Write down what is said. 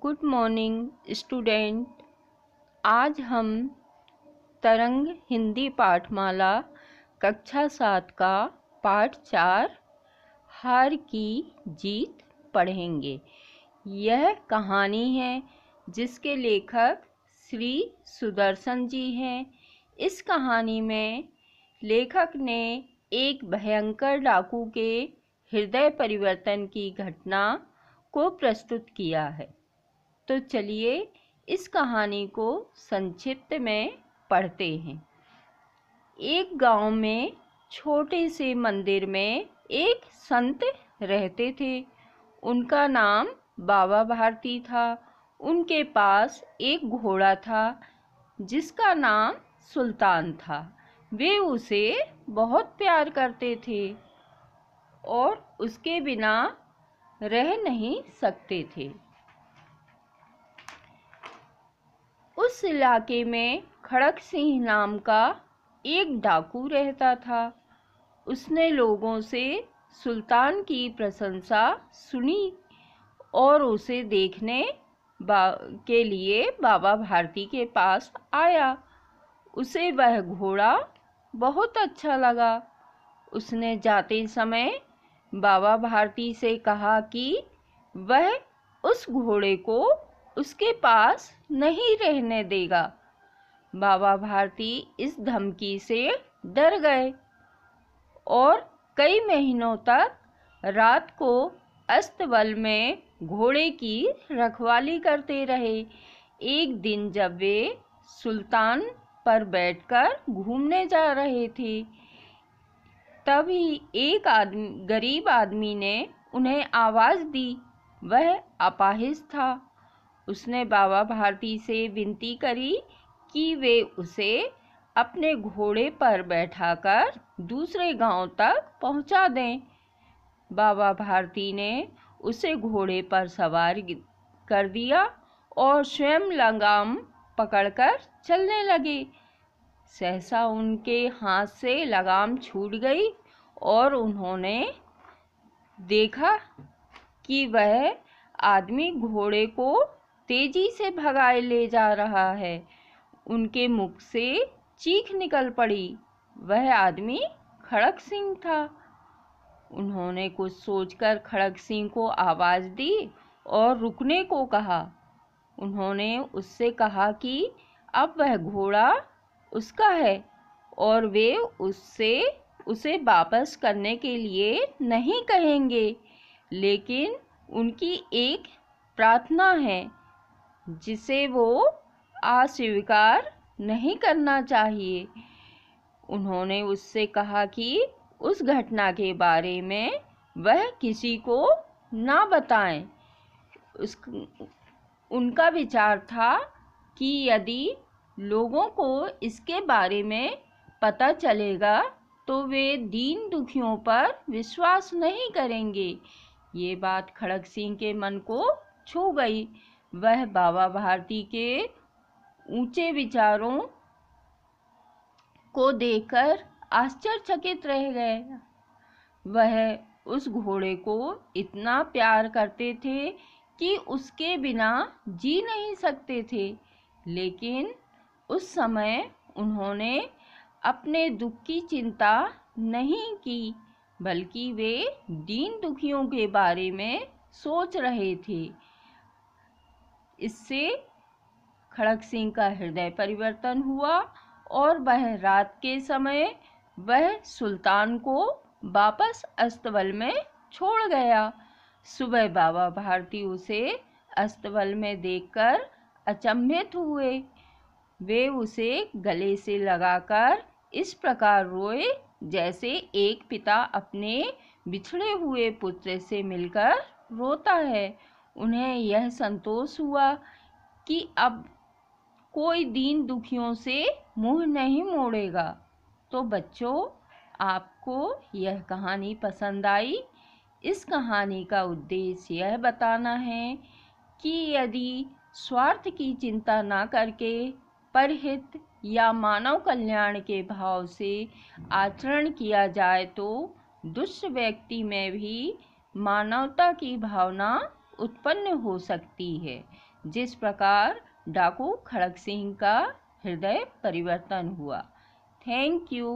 good morning student आज हम तरंग हिंदी पाठमाला कक्षा सात का पाठ चार हार की जीत पढ़ेंगे यह कहानी है जिसके लेखक श्री सुदर्शन जी हैं इस कहानी में लेखक ने एक भयंकर डाकू के हृदय परिवर्तन की घटना को प्रस्तुत किया है तो चलिए इस कहानी को संक्षिप्त में पढ़ते हैं एक गांव में छोटे से मंदिर में एक संत रहते थे उनका नाम बाबा भारती था उनके पास एक घोड़ा था जिसका नाम सुल्तान था वे उसे बहुत प्यार करते थे और उसके बिना रह नहीं सकते थे उस इलाके में खड़क सिंह नाम का एक डाकू रहता था उसने लोगों से सुल्तान की प्रशंसा सुनी और उसे देखने के लिए बाबा भारती के पास आया उसे वह घोड़ा बहुत अच्छा लगा उसने जाते समय बाबा भारती से कहा कि वह उस घोड़े को उसके पास नहीं रहने देगा बाबा भारती इस धमकी से डर गए और कई महीनों तक रात को अस्तबल में घोड़े की रखवाली करते रहे एक दिन जब वे सुल्तान पर बैठकर घूमने जा रहे थे तभी एक आदमी गरीब आदमी ने उन्हें आवाज़ दी वह अपाहिज था उसने बाबा भारती से विनती करी कि वे उसे अपने घोड़े पर बैठाकर दूसरे गांव तक पहुंचा दें बाबा भारती ने उसे घोड़े पर सवार कर दिया और स्वयं लगाम पकड़कर चलने लगे सहसा उनके हाथ से लगाम छूट गई और उन्होंने देखा कि वह आदमी घोड़े को तेजी से भगाए ले जा रहा है उनके मुख से चीख निकल पड़ी वह आदमी खड़क सिंह था उन्होंने कुछ सोचकर खड़क सिंह को आवाज़ दी और रुकने को कहा उन्होंने उससे कहा कि अब वह घोड़ा उसका है और वे उससे उसे वापस करने के लिए नहीं कहेंगे लेकिन उनकी एक प्रार्थना है जिसे वो अस्वीकार नहीं करना चाहिए उन्होंने उससे कहा कि उस घटना के बारे में वह किसी को ना बताएं उस उनका विचार था कि यदि लोगों को इसके बारे में पता चलेगा तो वे दीन दुखियों पर विश्वास नहीं करेंगे ये बात खड़ग सिंह के मन को छू गई वह बाबा भारती के ऊंचे विचारों को देखकर आश्चर्यचकित रह गए वह उस घोड़े को इतना प्यार करते थे कि उसके बिना जी नहीं सकते थे लेकिन उस समय उन्होंने अपने दुख की चिंता नहीं की बल्कि वे दीन दुखियों के बारे में सोच रहे थे इससे खड़क सिंह का हृदय परिवर्तन हुआ और वह रात के समय वह सुल्तान को वापस अस्तबल में छोड़ गया सुबह बाबा भारती उसे अस्तबल में देखकर अचंभित हुए वे उसे गले से लगाकर इस प्रकार रोए जैसे एक पिता अपने बिछड़े हुए पुत्र से मिलकर रोता है उन्हें यह संतोष हुआ कि अब कोई दीन दुखियों से मुंह नहीं मोड़ेगा तो बच्चों आपको यह कहानी पसंद आई इस कहानी का उद्देश्य यह बताना है कि यदि स्वार्थ की चिंता ना करके परहित या मानव कल्याण के भाव से आचरण किया जाए तो दुष्ट व्यक्ति में भी मानवता की भावना उत्पन्न हो सकती है जिस प्रकार डाकू खड़ग सिंह का हृदय परिवर्तन हुआ थैंक यू